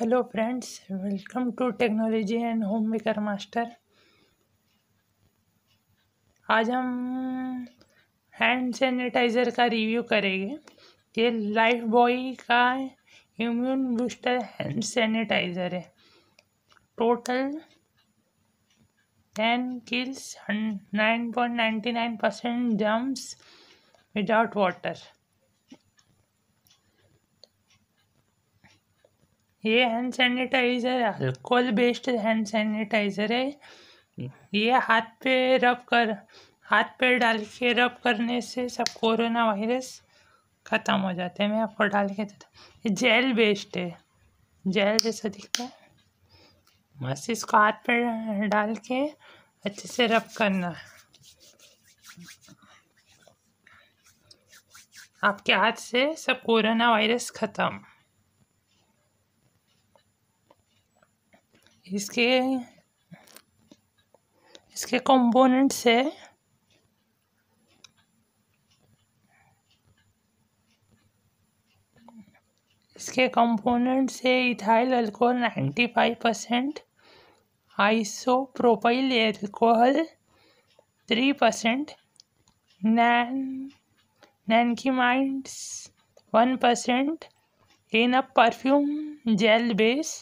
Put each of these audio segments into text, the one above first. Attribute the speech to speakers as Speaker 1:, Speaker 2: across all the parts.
Speaker 1: Hello friends welcome to technology and home maker master आज हम hand sanitizer का review करेंगे ये लाइफ बॉय का इम्यून बूस्टर हैंड सैनिटाइज़र है total ten kills nine point ninety nine percent germs without water ये hand sanitizer alcohol based hand sanitizer है ये हाथ पे रब कर हाथ पे डाल के रब करने से सब कोरोना वायरस ख़त्म हो जाते हैं मैं आपको डाल के देता ये जेल बेस्ड है जेल जैसा दिखता है बस इसको हाथ पे डाल के अच्छे से रब करना आपके हाथ से सब कोरोना वायरस ख़त्म इसके इसके कंपोनेंट्स है इसके कंपोनेंट्स से ethyl alcohol ninety five percent propyl alcohol three percent नैन माइंड one percent in a perfume gel base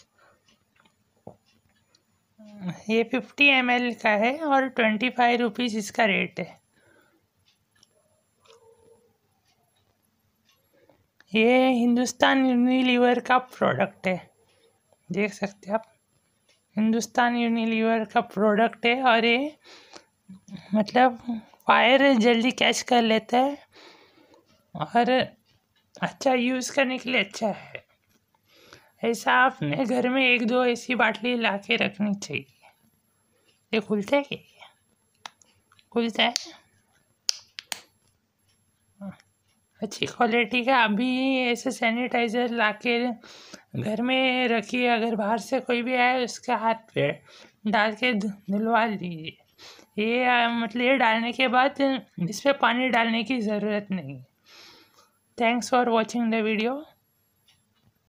Speaker 1: ये फिफ्टी एम एल का है और ट्वेंटी फाइव रुपीज़ इसका रेट है ये हिंदुस्तान यूनिलीवर का प्रोडक्ट है देख सकते हैं आप हिंदुस्तान यूनिलीवर का प्रोडक्ट है और ये मतलब फायर जल्दी कैच कर लेता है और अच्छा यूज़ करने के लिए अच्छा है ऐसा आपने घर में एक दो ऐसी बाटली ला के रखनी चाहिए ये खुलता है क्या खुलता है हाँ। अच्छी क्वालिटी का अभी ऐसे सैनिटाइज़र ला के घर में रखिए अगर बाहर से कोई भी आए उसके हाथ पे डाल के धुलवा लीजिए ये मतलब ये डालने के बाद इस पर पानी डालने की ज़रूरत नहीं thanks for watching the video